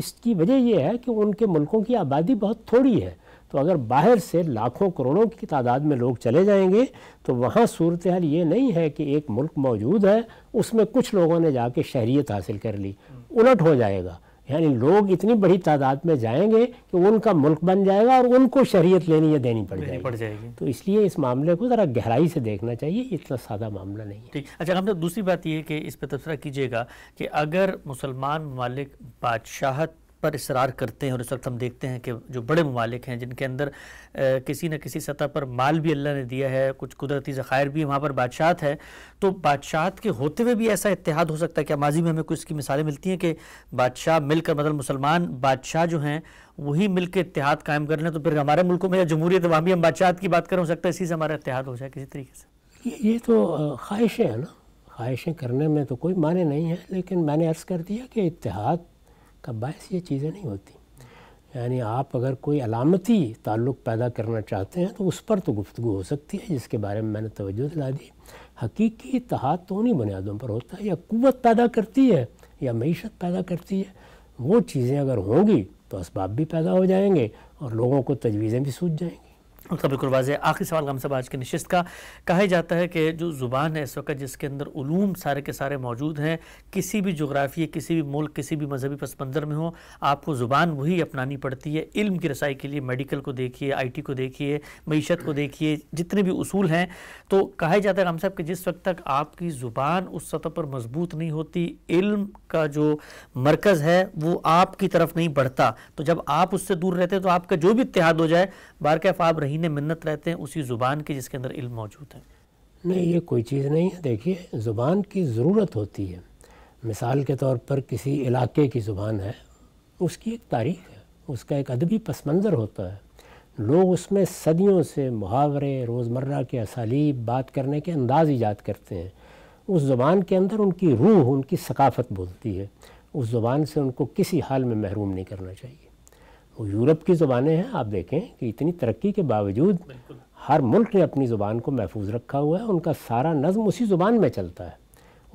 इसकी वजह यह है कि उनके मुल्कों की आबादी बहुत थोड़ी है तो अगर बाहर से लाखों करोड़ों की तादाद में लोग चले जाएंगे तो वहाँ सूरत हाल ये नहीं है कि एक मुल्क मौजूद है उसमें कुछ लोगों ने जाके शहरीत हासिल कर ली हम्म। उलट हो जाएगा यानी लोग इतनी बड़ी तादाद में जाएंगे कि उनका मुल्क बन जाएगा और उनको शरीयत लेनी या देनी पड़ जाएगी पड़ जाएगी तो इसलिए इस मामले को ज़रा गहराई से देखना चाहिए इतना सादा मामला नहीं है ठीक अच्छा हमने दूसरी बात यह कि इस पर तबसरा कीजिएगा कि अगर मुसलमान ममालिक बादशाहत पर इसरार करते हैं और इस वक्त हम देखते हैं कि जो बड़े ममालिक हैं जिनके अंदर आ, किसी न किसी सतह पर माल भी अल्लाह ने दिया है कुछ कुदरती ज़खायर भी वहाँ पर बादशाह है तो बादशाह के होते हुए भी ऐसा इतिहाद हो सकता है क्या माजी में हमें कुछ इसकी मिसालें मिलती हैं कि बादशाह मिलकर मतलब मुसलमान बादशाह जो हैं वही मिल के इतिहाद कायम कर लें तो फिर हमारे मुल्कों में या जमहूरियत भी हम बादशाह की बात करें हो सकता है इसी से हमारा इतिहाद हो जाए किसी तरीके से ये, ये तो ख्वाहिशें हैं ना ख्वाहिशें करने में तो कोई माने नहीं है लेकिन मैंने अर्ज़ कर दिया कि इतिहाद का बायस ये चीज़ें नहीं होती यानी आप अगर कोई अलामती ताल्लुक़ पैदा करना चाहते हैं तो उस पर तो गुफ्तु हो सकती है जिसके बारे में मैंने तोज्जो दिला दी हकीकी तहात तो उन्हीं बुनियादों पर होता है या कुत पैदा करती है या मीशत पैदा करती है वो चीज़ें अगर होंगी तो इसबाब भी पैदा हो जाएंगे और लोगों को तजवीज़ें भी सूझ जाएंगी उसका बिल्कुल वाज आखिरी सवाल हम साहब आज की नशस्त का कहा जाता है कि जो ज़ुबान है इस वक्त जिसके अंदर ूम सारे के सारे मौजूद हैं किसी भी जोग्राफी किसी भी मुल्क किसी भी मजहबी पस मंज़र में हो आपको ज़ुबान वही अपनानी पड़ती है इल्म की रसाई के लिए मेडिकल को देखिए आई टी को देखिए मीशत को देखिए जितने भी असूल हैं तो कहा जाता है हम साहब कि जिस वक्त तक आपकी ज़ुबान उस सतह पर मजबूत नहीं होती इल्म का जो मरकज़ है वो आपकी तरफ नहीं बढ़ता तो जब आप उससे दूर रहते तो आपका जो भी इतिहाद हो जाए बार कैफ़ आप रही महीने मन्नत रहते हैं उसी ज़ुबान की जिसके अंदर इल्म मौजूद है नहीं ये कोई चीज़ नहीं है देखिए ज़ुबान की ज़रूरत होती है मिसाल के तौर पर किसी इलाके की ज़ुबान है उसकी एक तारीख है उसका एक अदबी पस मंज़र होता है लोग उसमें सदियों से मुहावरे रोज़मर्रा के असालीब बात करने के अंदाज ईजाद करते हैं उस ज़ुबान के अंदर उनकी रूह उनकी सकाफ़त बोलती है उस ज़ुबान से उनको किसी हाल में महरूम नहीं करना चाहिए यूरोप की ज़ुबानें हैं आप देखें कि इतनी तरक्की के बावजूद हर मुल्क ने अपनी ज़ुबान को महफूज रखा हुआ है उनका सारा नज़म उसी ज़ुबान में चलता है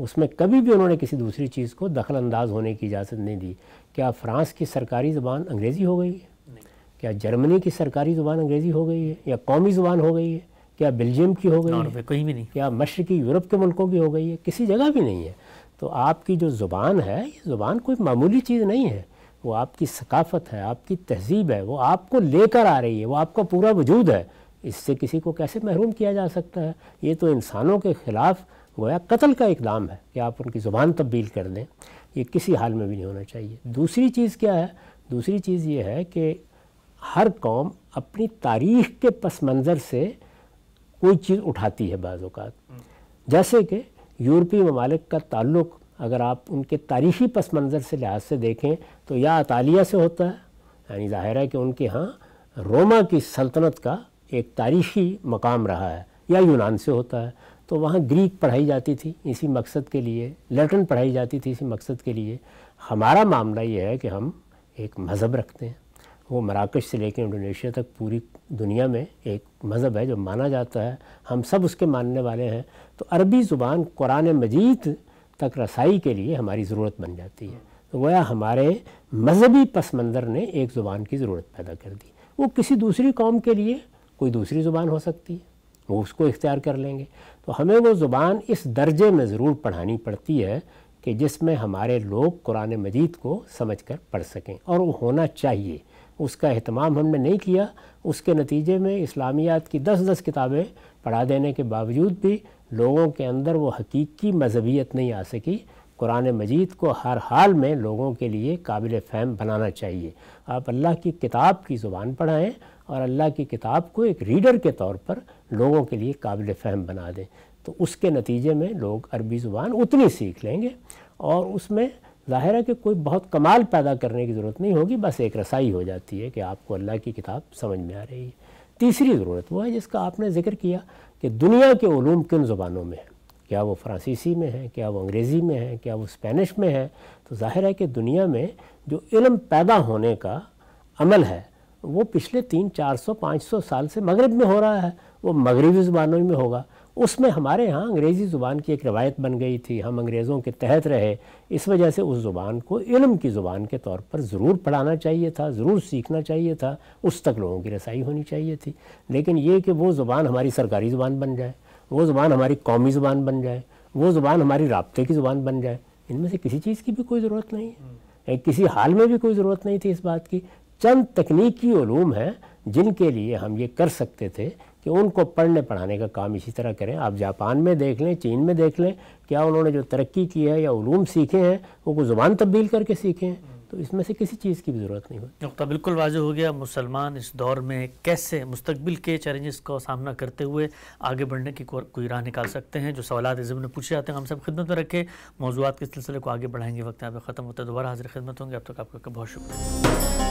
उसमें कभी भी उन्होंने किसी दूसरी चीज़ को दखल अंदाज होने की इजाज़त नहीं दी क्या फ़्रांस की सरकारी ज़ुबान अंग्रेज़ी हो गई है क्या जर्मनी की सरकारी ज़ुबान अंग्रेज़ी हो गई है या कौमी ज़ुबान हो गई है क्या बेल्जियम की हो गई है कहीं भी नहीं क्या मशरक़ी यूरोप के मुल्कों की हो गई है किसी जगह भी नहीं है तो आपकी जो ज़ुबान है ये ज़ुबान कोई मामूली चीज़ नहीं है वो आपकी सकाफत है आपकी तहजीब है वो आपको लेकर आ रही है वो आपका पूरा वजूद है इससे किसी को कैसे महरूम किया जा सकता है ये तो इंसानों के ख़िलाफ़ गोया कत्ल का एक नाम है कि आप उनकी ज़ुबान तब्दील कर दें ये किसी हाल में भी नहीं होना चाहिए दूसरी चीज़ क्या है दूसरी चीज़ ये है कि हर कौम अपनी तारीख़ के पस मंज़र से कोई चीज़ उठाती है बाज़ात जैसे कि यूरोपीय ममालिक का ताल्लुक़ अगर आप उनके तारीख़ी पस मंज़र से लिहाज से देखें तो या अतालिया से होता है यानी जाहिर है कि उनके यहाँ रोमा की सल्तनत का एक तारीखी मकाम रहा है या यूनान से होता है तो वहाँ ग्रीक पढ़ाई जाती थी इसी मकसद के लिए लैटिन पढ़ाई जाती थी इसी मकसद के लिए हमारा मामला ये है कि हम एक मज़हब रखते हैं वो मराकश से लेकर इंडोनेशिया तक पूरी दुनिया में एक मज़हब है जो माना जाता है हम सब उसके मानने वाले हैं तो अरबी ज़ुबान कुरान मजीद तक रसाई के लिए हमारी ज़रूरत बन जाती है तो वह हमारे मजहबी पस मंज़र ने एक ज़ुबान की ज़रूरत पैदा कर दी वो किसी दूसरी कौम के लिए कोई दूसरी ज़ुबान हो सकती है वो उसको इख्तियार कर लेंगे तो हमें वो ज़ुबान इस दर्जे में ज़रूर पढ़ानी पड़ती है कि जिसमें हमारे लोग कुरान मजीद को समझ कर पढ़ सकें और वो होना चाहिए उसका अहतमाम हमने नहीं किया उसके नतीजे में इस्लामियात की दस दस किताबें पढ़ा देने के बावजूद भी लोगों के अंदर वो हकीकी मजहबियत नहीं आ सकी कुरान मजीद को हर हाल में लोगों के लिए काबिल फ़हम बनाना चाहिए आप अल्लाह की किताब की ज़ुबान पढ़ाएँ और अल्लाह की किताब को एक रीडर के तौर पर लोगों के लिए काबिल फ़हम बना दें तो उसके नतीजे में लोग अरबी ज़ुबान उतनी सीख लेंगे और उसमें ज़ाहिर है कि कोई बहुत कमाल पैदा करने की ज़रूरत नहीं होगी बस एक रसाई हो जाती है कि आपको अल्लाह की किताब समझ में आ रही है तीसरी ज़रूरत वो है जिसका आपने जिक्र किया कि दुनिया के ूम किन ज़ुबानों में है क्या वो फ्रांसीसी में है क्या वो अंग्रेज़ी में है क्या वो स्पेनिश में है तो जाहिर है कि दुनिया में जो इलम पैदा होने का अमल है वो पिछले तीन चार सौ पाँच सौ साल से मगरब में हो रहा है वो मगरबी ज़ुबानों में होगा उसमें हमारे यहाँ अंग्रेज़ी ज़ुबान की एक रवायत बन गई थी हम अंग्रेज़ों के तहत रहे इस वजह से उस ज़ुबान को इलम की ज़ुबान के तौर पर ज़रूर पढ़ाना चाहिए था ज़रूर सीखना चाहिए था उस तक लोगों की रसाई होनी चाहिए थी लेकिन ये कि वो ज़ुबान हमारी सरकारी ज़ुबान बन जाए वो ज़ुबान हमारी कौमी ज़ुबान बन जाए वो ज़ुबान हमारी रबते की ज़ुबान बन जाए इनमें से किसी चीज़ की भी कोई ज़रूरत नहीं है हम्म। किसी हाल में भी कोई ज़रूरत नहीं थी इस बात की चंद तकनीकी ूम हैं जिनके लिए हम ये कर सकते थे कि उनको पढ़ने पढ़ाने का काम इसी तरह करें आप जापान में देख लें चीन में देख लें क्या उन्होंने जो तरक्की की है या ूम सीखे हैं वो को ज़ुबान तब्दील करके सीखे हैं तो इसमें से किसी चीज़ की भी ज़रूरत नहीं होती नुकता बिल्कुल वाज हो गया मुसलमान इस दौर में कैसे मुस्तबिल के चैलेंजेस का सामना करते हुए आगे बढ़ने की कोई राह निकाल सकते हैं जो सवाल इस ने पूछे जाते हैं हम सब खिदमत में रखे मौजूद के सिलसिले को आगे बढ़ाएंगे वक्त यहाँ पर ख़त्म होता है दोबारा हाजिर खिदमत होंगे अब तक आपका बहुत शुक्रिया